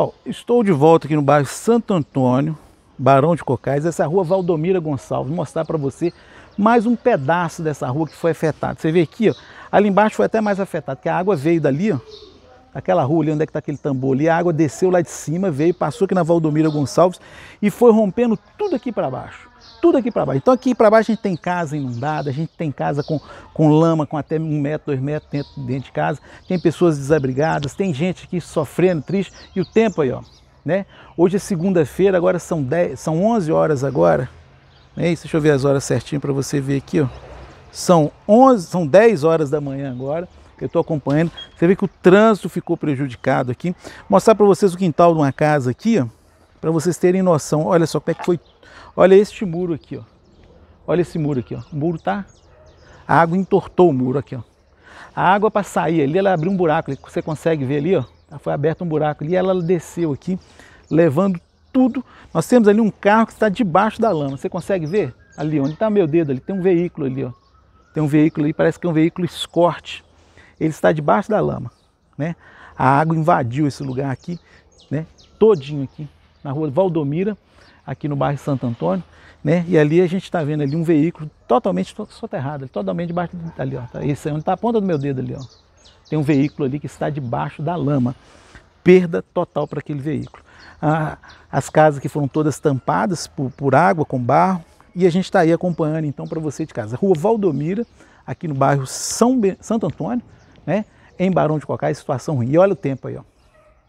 Bom, estou de volta aqui no bairro Santo Antônio, Barão de Cocais, essa rua Valdomira Gonçalves. Vou mostrar para você mais um pedaço dessa rua que foi afetada. Você vê aqui, ó, ali embaixo foi até mais afetado, porque a água veio dali, ó, aquela rua ali onde é que está aquele tambor ali, a água desceu lá de cima, veio, passou aqui na Valdomira Gonçalves e foi rompendo tudo aqui para baixo. Tudo aqui para baixo. Então aqui para baixo a gente tem casa inundada, a gente tem casa com, com lama, com até um metro, dois metros dentro, dentro de casa, tem pessoas desabrigadas, tem gente aqui sofrendo, triste, e o tempo aí, ó. Né? Hoje é segunda-feira, agora são, 10, são 11 horas agora. Né? Deixa eu ver as horas certinho para você ver aqui. Ó. São, 11, são 10 horas da manhã agora eu estou acompanhando. Você vê que o trânsito ficou prejudicado aqui. Mostrar para vocês o quintal de uma casa aqui, para vocês terem noção. Olha só como é que foi. Olha este muro aqui, ó. Olha esse muro aqui, ó. O muro tá. A água entortou o muro aqui, ó. A água para sair ali, ela abriu um buraco, você consegue ver ali, ó. Foi aberto um buraco ali, ela desceu aqui, levando tudo. Nós temos ali um carro que está debaixo da lama. Você consegue ver? Ali onde está meu dedo, ali tem um veículo ali, ó. Tem um veículo ali, parece que é um veículo escorte ele está debaixo da lama, né? A água invadiu esse lugar aqui, né? Todinho aqui, na rua Valdomira, aqui no bairro Santo Antônio, né? E ali a gente está vendo ali um veículo totalmente soterrado, totalmente debaixo ali, ó. Tá, esse é onde está a ponta do meu dedo ali, ó. Tem um veículo ali que está debaixo da lama. Perda total para aquele veículo. Ah, as casas que foram todas tampadas por, por água, com barro, e a gente está aí acompanhando então para você de casa. Rua Valdomira, aqui no bairro São Santo Antônio, né? Em Barão de Cocais, situação ruim. E olha o tempo aí, ó.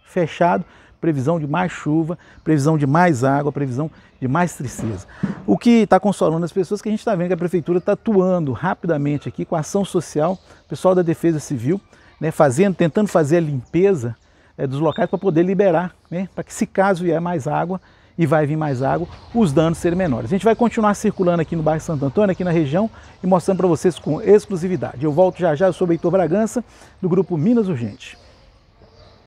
Fechado, previsão de mais chuva, previsão de mais água, previsão de mais tristeza. O que está consolando as pessoas é que a gente está vendo que a prefeitura está atuando rapidamente aqui com a ação social, pessoal da Defesa Civil, né, fazendo, tentando fazer a limpeza é, dos locais para poder liberar, né, para que se caso vier mais água, e vai vir mais água, os danos serem menores. A gente vai continuar circulando aqui no bairro Santo Antônio, aqui na região, e mostrando para vocês com exclusividade. Eu volto já já, eu sou o Heitor Bragança, do grupo Minas Urgente.